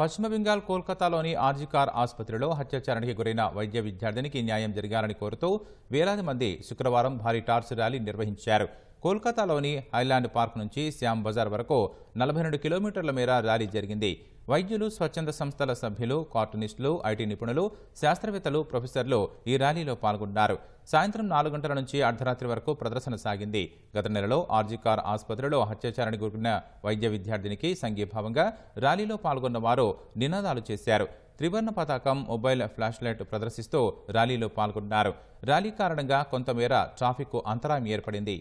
పశ్చిమ బెంగాల్ కోల్కతాలోని ఆర్జికార్ ఆసుపత్రిలో హత్యాచారానికి గురైన వైద్య విద్యార్థినికి న్యాయం జరగాలని కోరుతూ వేలాది మంది శుక్రవారం భారీ టార్చ్ ర్యాలీ నిర్వహించారు కోల్కతాలోని హైలాండ్ పార్క్ నుంచి శ్యామ్ బజార్ వరకు నలభై రెండు కిలోమీటర్ల మేర ర్యాలీ జరిగింది వైద్యులు స్వచ్ఛంద సంస్థల సభ్యులు కార్టూనిస్టులు ఐటీ నిపుణులు శాస్త్రవేత్తలు ప్రొఫెసర్లు ఈ ర్యాలీలో పాల్గొన్నారు సాయంత్రం నాలుగు గంటల నుంచి అర్ధరాత్రి వరకు ప్రదర్శన సాగింది గత నెలలో ఆర్జీకార్ ఆసుపత్రిలో హత్యాచారానికి గురికిన వైద్య విద్యార్థినికి సంఘీభావంగా ర్యాలీలో పాల్గొన్న వారు నినాదాలు చేశారు త్రివర్ణ పతాకం మొబైల్ ఫ్లాష్ లైట్ ప్రదర్శిస్తూ ర్యాలీలో పాల్గొన్నారు ర్యాలీ కారణంగా కొంతమేర ట్రాఫిక్కు అంతరాయం ఏర్పడింది